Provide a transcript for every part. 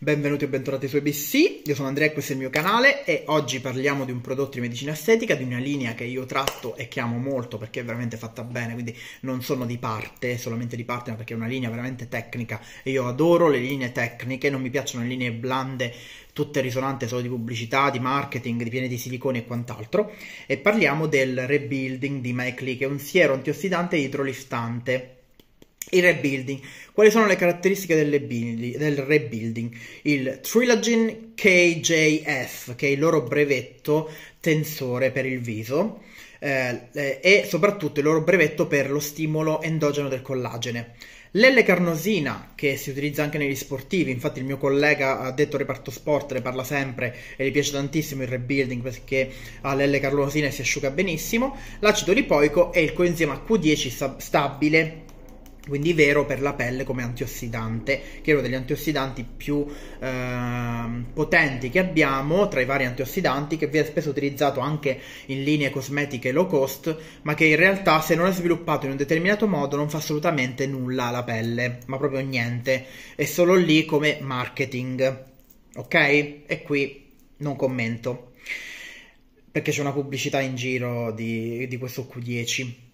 Benvenuti e bentornati su ABC, io sono Andrea, questo è il mio canale e oggi parliamo di un prodotto di medicina estetica, di una linea che io tratto e che amo molto perché è veramente fatta bene, quindi non sono di parte, solamente di parte, ma perché è una linea veramente tecnica e io adoro le linee tecniche, non mi piacciono le linee blande tutte risonanti solo di pubblicità, di marketing, di piene di silicone e quant'altro e parliamo del rebuilding di Mike Lee che è un siero antiossidante idroliftante. Il rebuilding. Quali sono le caratteristiche build, del rebuilding? Il Trilogin KJF, che è il loro brevetto tensore per il viso, eh, eh, e soprattutto il loro brevetto per lo stimolo endogeno del collagene. L'L-carnosina, che si utilizza anche negli sportivi, infatti il mio collega ha detto reparto sport ne parla sempre e gli piace tantissimo il rebuilding perché ha l'L-carnosina e si asciuga benissimo, l'acido lipoico e il coenzima Q10 stabile quindi vero per la pelle come antiossidante, che è uno degli antiossidanti più eh, potenti che abbiamo tra i vari antiossidanti, che viene spesso utilizzato anche in linee cosmetiche low cost, ma che in realtà se non è sviluppato in un determinato modo non fa assolutamente nulla alla pelle, ma proprio niente, è solo lì come marketing, ok? E qui non commento, perché c'è una pubblicità in giro di, di questo Q10.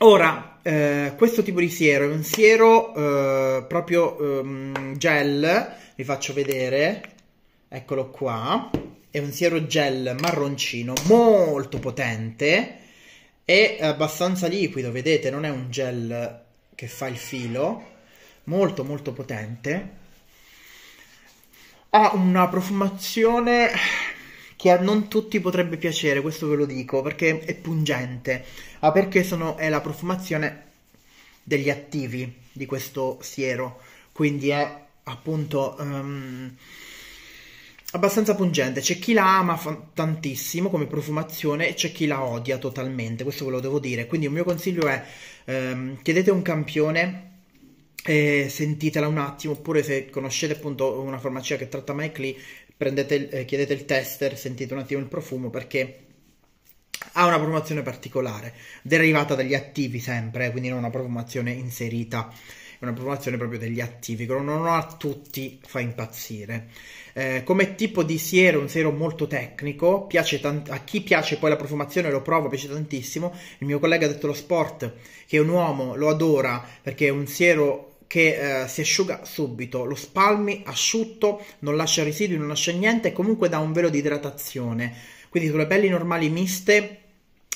Ora, eh, questo tipo di siero è un siero eh, proprio um, gel, vi faccio vedere, eccolo qua, è un siero gel marroncino molto potente e abbastanza liquido, vedete, non è un gel che fa il filo, molto molto potente. Ha una profumazione che a non tutti potrebbe piacere, questo ve lo dico, perché è pungente. Ah, perché sono, è la profumazione degli attivi di questo siero, quindi è appunto um, abbastanza pungente. C'è chi la ama f- tantissimo come profumazione e c'è chi la odia totalmente, questo ve lo devo dire. Quindi il mio consiglio è um, chiedete un campione e sentitela un attimo oppure se conoscete appunto una farmacia che tratta Mike prendete eh, chiedete il tester, sentite un attimo il profumo perché ha una profumazione particolare, derivata dagli attivi sempre, eh, quindi non una profumazione inserita, è una profumazione proprio degli attivi, che non a tutti fa impazzire. Eh, come tipo di siero, un siero molto tecnico, tant- a chi piace poi la profumazione lo provo, piace tantissimo, il mio collega ha detto lo sport, che è un uomo, lo adora, perché è un siero che eh, si asciuga subito, lo spalmi asciutto, non lascia residui, non lascia niente e comunque dà un velo di idratazione. Quindi sulle pelli normali miste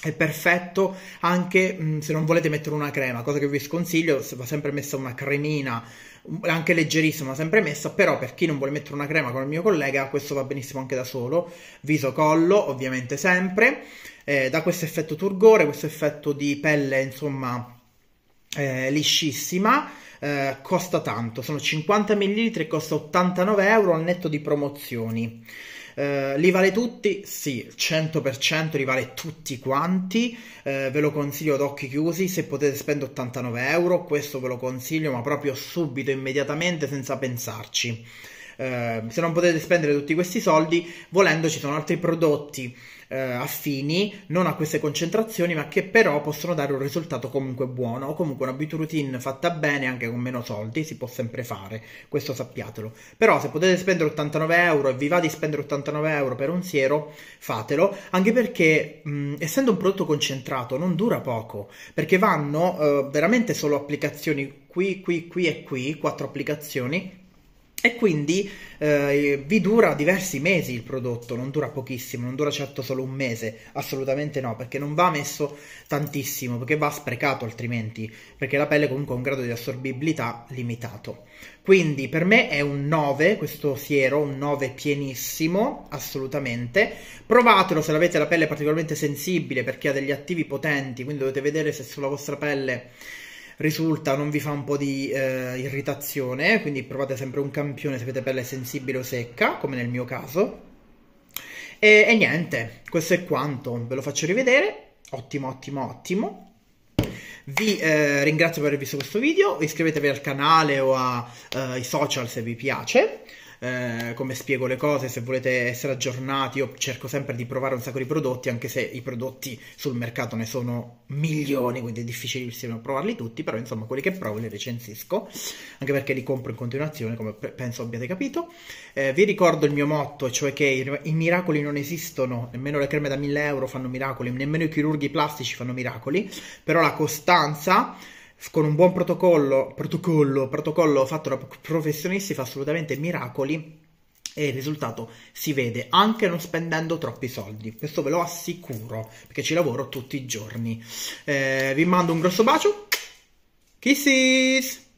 è perfetto anche mh, mm, se non volete mettere una crema, cosa che vi sconsiglio, va sempre messa una cremina, mm, anche leggerissima, sempre messa, però per chi non vuole mettere una crema come il mio collega, questo va benissimo anche da solo, viso collo ovviamente sempre, eh, dà questo effetto turgore, questo effetto di pelle insomma eh, liscissima. Eh, costa tanto, sono 50 ml e costa 89 euro al netto di promozioni. Eh, li vale tutti? Sì, 100% li vale tutti quanti, eh, ve lo consiglio ad occhi chiusi, se potete spendere 89 euro, questo ve lo consiglio, ma proprio subito, immediatamente, senza pensarci. Ehm, se non potete spendere tutti questi soldi, volendo ci sono altri prodotti eh, affini, non a queste concentrazioni, ma che però possono dare un risultato comunque buono o comunque una beauty routine fatta bene anche con meno soldi, si può sempre fare, questo sappiatelo. Però se potete spendere 89 euro e vi va di spendere 89 euro per un siero, fatelo, anche perché mh, essendo un prodotto concentrato non dura poco, perché vanno eh, veramente solo applicazioni qui, qui, qui e qui, quattro applicazioni e quindi eh, vi dura diversi mesi il prodotto, non dura pochissimo, non dura certo solo un mese, assolutamente no, perché non va messo tantissimo, perché va sprecato altrimenti, perché la pelle comunque ha un grado di assorbibilità limitato. Quindi per me è un 9 questo siero, un 9 pienissimo, assolutamente. Provatelo se avete la pelle particolarmente sensibile perché ha degli attivi potenti, quindi dovete vedere se sulla vostra pelle risulta non vi fa un po' di eh, irritazione, quindi provate sempre un campione se avete pelle sensibile o secca, come nel mio caso. E, e niente, questo è quanto, ve lo faccio rivedere, ottimo, ottimo, ottimo. Vi eh, ringrazio per aver visto questo video, iscrivetevi al canale o ai eh, social se vi piace. Eh, come spiego le cose, se volete essere aggiornati, io cerco sempre di provare un sacco di prodotti, anche se i prodotti sul mercato ne sono milioni, quindi è difficilissimo provarli tutti, però insomma quelli che provo li recensisco, anche perché li compro in continuazione, come penso abbiate capito. Eh, vi ricordo il mio motto, cioè che i, i miracoli non esistono, nemmeno le creme da 1000 euro fanno miracoli, nemmeno i chirurghi plastici fanno miracoli, però la costanza con un buon protocollo, protocollo, protocollo fatto da professionisti fa assolutamente miracoli e il risultato si vede anche non spendendo troppi soldi, questo ve lo assicuro perché ci lavoro tutti i giorni. Eh, vi mando un grosso bacio, kisses!